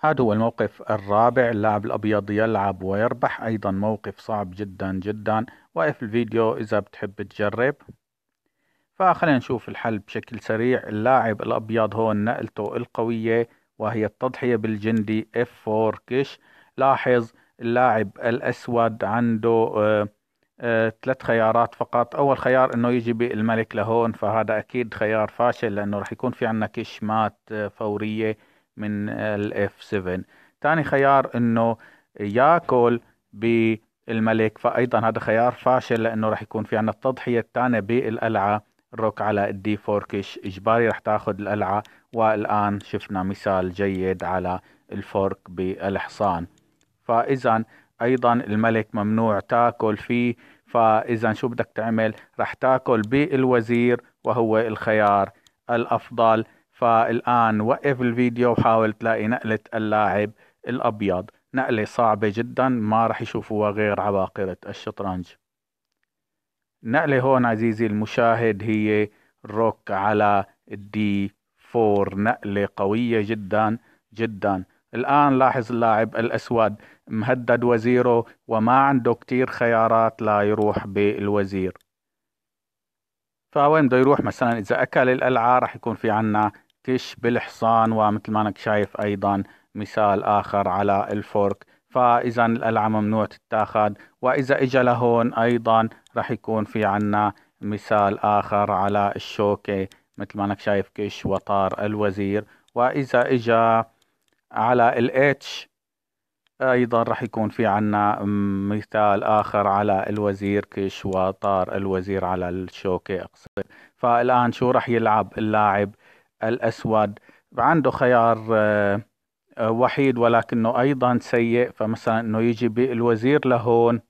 هذا هو الموقف الرابع اللاعب الأبيض يلعب ويربح أيضا موقف صعب جدا جدا واقف الفيديو إذا بتحب تجرب فخلينا نشوف الحل بشكل سريع اللاعب الأبيض هون نقلته القوية وهي التضحية بالجندي F4 كش لاحظ اللاعب الأسود عنده آه آه ثلاث خيارات فقط أول خيار أنه يجي بالملك لهون فهذا أكيد خيار فاشل لأنه رح يكون في عنا كش مات آه، فورية من الاف 7 ثاني خيار انه ياكل بالملك فايضا هذا خيار فاشل لانه راح يكون في عندنا التضحيه الثانيه بالقلعه الروك على الدي 4 كش اجباري راح تاخذ القلعه والان شفنا مثال جيد على الفورك بالحصان فاذا ايضا الملك ممنوع تاكل فيه فاذا شو بدك تعمل راح تاكل بالوزير وهو الخيار الافضل فالآن وقف الفيديو وحاول تلاقي نقلة اللاعب الأبيض نقلة صعبة جدا ما رح يشوفوها غير عباقرة الشطرنج نقلة هون عزيزي المشاهد هي روك على الدي فور نقلة قوية جدا جدا الآن لاحظ اللاعب الأسود مهدد وزيره وما عنده كتير خيارات لا يروح بالوزير فوين بده يروح مثلا إذا أكل القلعة رح يكون في عنا كش بالحصان ومثل ما انك شايف ايضا مثال اخر على الفورك فاذا القلعة ممنوع تتاخد واذا اجى لهون ايضا رح يكون في عنا مثال اخر على الشوكة مثل ما انك شايف كش وطار الوزير واذا اجى على الاتش ايضا رح يكون في عنا مثال اخر على الوزير كش وطار الوزير على الشوكة اقصد فالان شو رح يلعب اللاعب الأسود عنده خيار آه، آه، وحيد ولكنه أيضا سيء فمثلا أنه يجي بالوزير لهون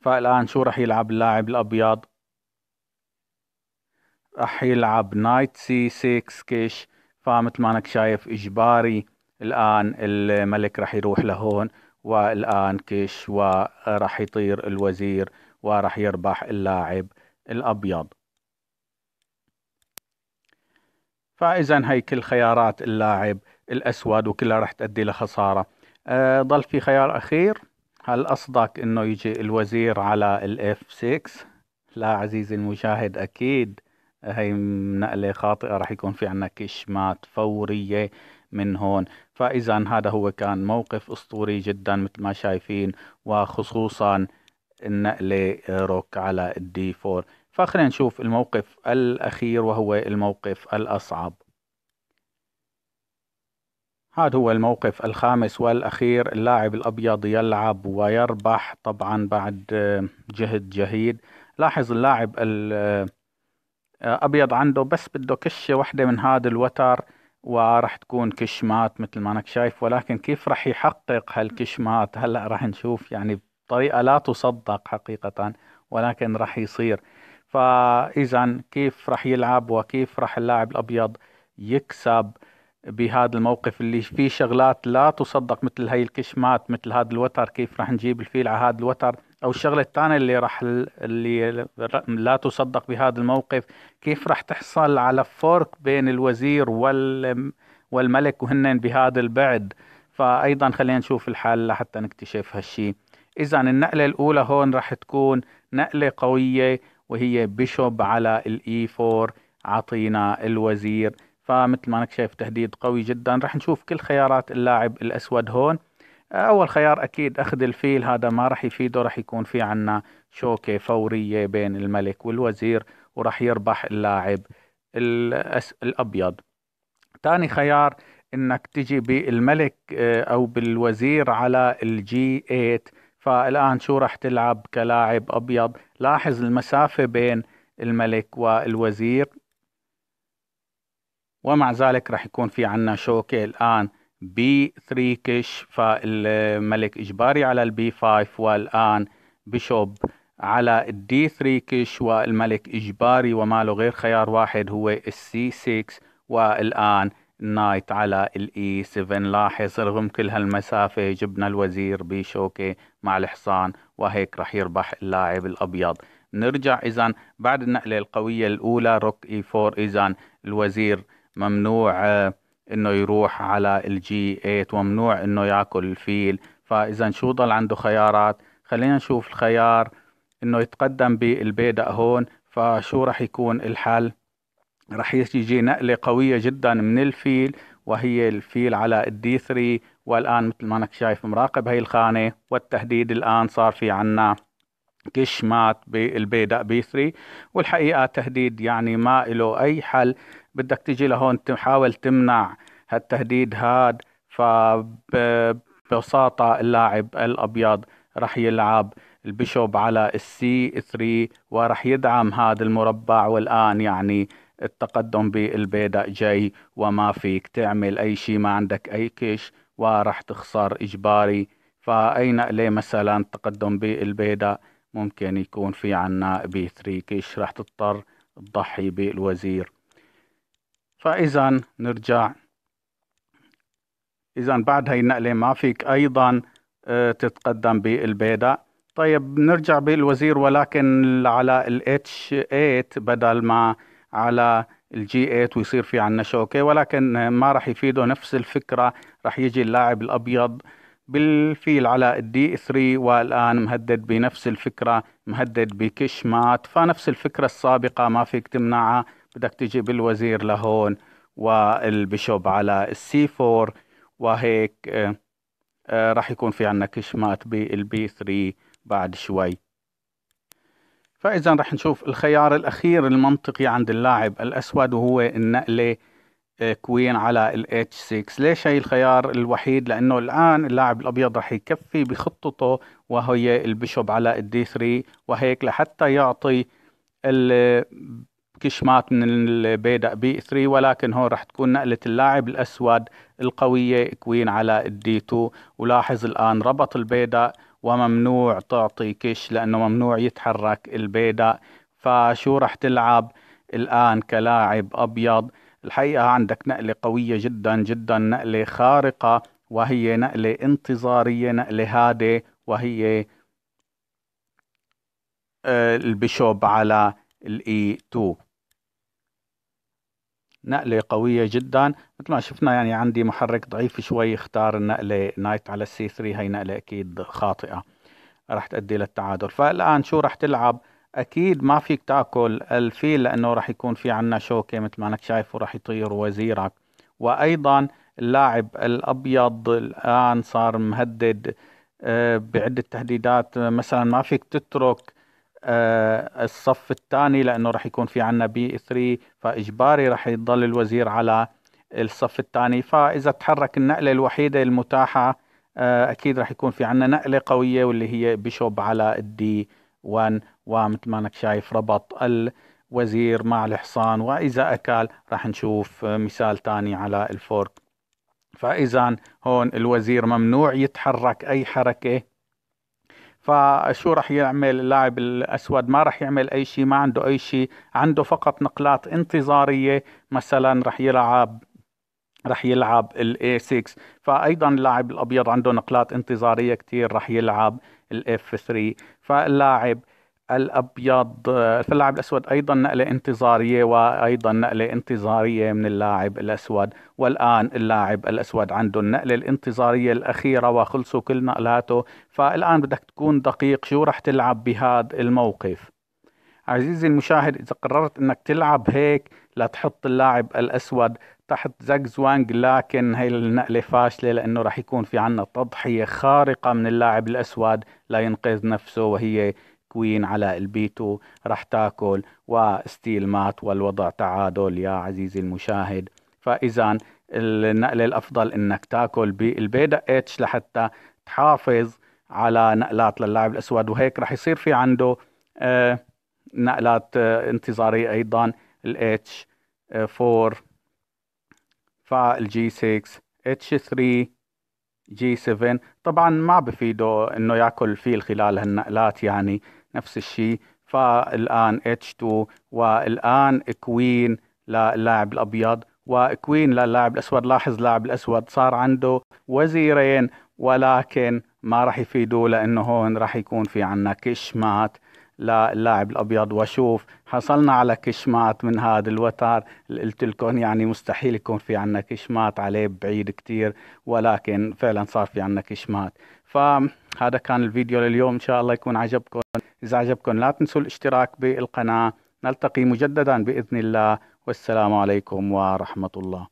فالآن شو رح يلعب اللاعب الأبيض رح يلعب نايت سي 6 كيش فمثل ما انك شايف إجباري الآن الملك رح يروح لهون والآن كيش ورح يطير الوزير ورح يربح اللاعب الأبيض فاذا هي كل خيارات اللاعب الاسود وكلها راح تؤدي لخساره أه ضل في خيار اخير هل قصدك انه يجي الوزير على الاف 6 لا عزيزي المشاهد اكيد هي نقلة خاطئة راح يكون في عنا كشمات فورية من هون فإذا هذا هو كان موقف أسطوري جدا مثل ما شايفين وخصوصا النقلة روك على الدي 4 فخلينا نشوف الموقف الأخير وهو الموقف الأصعب هذا هو الموقف الخامس والأخير اللاعب الأبيض يلعب ويربح طبعا بعد جهد جهيد لاحظ اللاعب الأبيض عنده بس بده كشة واحدة من هذا الوتر وراح تكون كشمات مثل ما انك شايف ولكن كيف راح يحقق هالكشمات هلا راح نشوف يعني بطريقه لا تصدق حقيقه ولكن راح يصير فاذا كيف راح يلعب وكيف راح اللاعب الابيض يكسب بهذا الموقف اللي فيه شغلات لا تصدق مثل هاي الكشمات مثل هذا الوتر كيف راح نجيب الفيل على هذا الوتر او الشغله الثانيه اللي راح اللي لا تصدق بهذا الموقف كيف راح تحصل على فرق بين الوزير وال والملك وهن بهذا البعد فايضا خلينا نشوف الحل لحتى نكتشف هالشيء اذا النقله الاولى هون راح تكون نقله قويه وهي بيشوب على الاي 4 e عطينا الوزير فمثل ما انك شايف تهديد قوي جدا راح نشوف كل خيارات اللاعب الاسود هون اول خيار اكيد اخذ الفيل هذا ما راح يفيده راح يكون في عنا شوكة فورية بين الملك والوزير وراح يربح اللاعب الأس... الابيض ثاني خيار انك تجي بالملك آه، او بالوزير على الجي 8 فالآن شو راح تلعب كلاعب أبيض لاحظ المسافة بين الملك والوزير ومع ذلك راح يكون في عنا شوكة الآن بي 3 كش فالملك إجباري على البي 5 والآن بشوب على الدي 3 كش والملك إجباري وما له غير خيار واحد هو السي 6 والآن نايت على الاي 7 لاحظ رغم كل هالمسافة جبنا الوزير بشوكة مع الحصان وهيك رح يربح اللاعب الابيض نرجع اذا بعد النقلة القوية الاولى روك اي 4 اذا الوزير ممنوع آه، انه يروح على الجي 8 وممنوع انه ياكل الفيل فاذا شو ضل عنده خيارات خلينا نشوف الخيار انه يتقدم بالبيدق هون فشو رح يكون الحل رح يجي نقله قويه جدا من الفيل وهي الفيل على الدي 3 والان مثل ما انك شايف مراقب هي الخانه والتهديد الان صار في عنا كش مات بالبيدا بي 3 والحقيقه تهديد يعني ما له اي حل بدك تجي لهون تحاول تمنع هالتهديد هاد فببساطه اللاعب الابيض راح يلعب البشوب على السي 3 وراح يدعم هذا المربع والان يعني التقدم بالبيدق جاي وما فيك تعمل أي شي ما عندك أي كش ورح تخسر إجباري فأي نقلة مثلا تقدم بالبيدق ممكن يكون في عنا بي 3 كش رح تضطر تضحي بالوزير فإذا نرجع إذا بعد هاي النقلة ما فيك أيضا آه، تتقدم بالبيدق طيب نرجع بالوزير ولكن على الاتش 8 بدل ما على الجي 8 ويصير في عندنا شوكه ولكن ما راح يفيده نفس الفكره راح يجي اللاعب الابيض بالفيل على الدي 3 والان مهدد بنفس الفكره مهدد بكش مات فنفس الفكره السابقه ما فيك تمنعها بدك تجي بالوزير لهون والبشوب على السي 4 وهيك آه، آه، راح يكون في عندنا مات بالبي 3 بعد شوي فاذا رح نشوف الخيار الاخير المنطقي عند اللاعب الاسود وهو النقله آه، كوين على ال H6 ليش هي الخيار الوحيد لانه الان اللاعب الابيض رح يكفي بخطته وهي البشوب على الدي 3 وهيك لحتى يعطي الكشمات من البيدق بي 3 ولكن هون رح تكون نقلة اللاعب الأسود القوية كوين على الدي 2 ولاحظ الآن ربط البيدق وممنوع تعطي كش لأنه ممنوع يتحرك البيدا فشو رح تلعب الآن كلاعب أبيض الحقيقة عندك نقلة قوية جدا جدا نقلة خارقة وهي نقلة انتظارية نقلة هادئة وهي آه، البشوب على الاي 2 e نقلة قوية جدا مثل ما شفنا يعني عندي محرك ضعيف شوي اختار النقلة نايت على السي 3 هي نقلة أكيد خاطئة راح تؤدي للتعادل فالآن شو راح تلعب أكيد ما فيك تاكل الفيل لأنه راح يكون في عنا شوكة مثل ما أنك شايفه راح يطير وزيرك وأيضا اللاعب الأبيض الآن صار مهدد آه، بعدة تهديدات مثلا ما فيك تترك آه، الصف الثاني لانه رح يكون في عندنا بي 3 فاجباري رح يضل الوزير على الصف الثاني فاذا تحرك النقله الوحيده المتاحه آه، اكيد رح يكون في عندنا نقله قويه واللي هي بيشوب على الدي 1 ومثل ما انك شايف ربط الوزير مع الحصان واذا اكل رح نشوف مثال ثاني على الفورك فاذا هون الوزير ممنوع يتحرك اي حركه فشو راح يعمل اللاعب الاسود ما راح يعمل اي شيء ما عنده اي شيء عنده فقط نقلات انتظاريه مثلا راح يلعب رح يلعب الاي 6 فايضا اللاعب الابيض عنده نقلات انتظاريه كتير رح يلعب الاف 3 فاللاعب الأبيض اللاعب الأسود أيضا نقلة انتظارية وأيضا نقلة انتظارية من اللاعب الأسود والآن اللاعب الأسود عنده النقلة الانتظارية الأخيرة وخلصوا كل نقلاته فالآن بدك تكون دقيق شو رح تلعب بهذا الموقف عزيزي المشاهد إذا قررت أنك تلعب هيك لتحط اللاعب الأسود تحت زاك زوانج لكن هي النقلة فاشلة لأنه رح يكون في عنا تضحية خارقة من اللاعب الأسود لينقذ نفسه وهي تكوين على البيتو رح تاكل وستيل مات والوضع تعادل يا عزيزي المشاهد فإذا النقلة الأفضل إنك تاكل بالبيدا اتش لحتى تحافظ على نقلات للاعب الأسود وهيك رح يصير في عنده آه، نقلات آه، انتظارية أيضا الاتش 4 فالجي 6 اتش 3 آه، جي 7 طبعا ما بفيده انه ياكل فيل خلال هالنقلات يعني نفس الشيء فالان اتش 2 والان كوين للاعب الابيض وكوين للاعب الاسود لاحظ اللاعب الاسود صار عنده وزيرين ولكن ما راح يفيدوا لانه هون راح يكون في عنا كشمات للاعب الابيض وشوف حصلنا على كشمات من هذا الوتر قلت لكم يعني مستحيل يكون في عندنا كشمات عليه بعيد كتير ولكن فعلا صار في عندنا كشمات فهذا كان الفيديو لليوم ان شاء الله يكون عجبكم اذا عجبكم لا تنسوا الاشتراك بالقناه نلتقي مجددا باذن الله والسلام عليكم ورحمه الله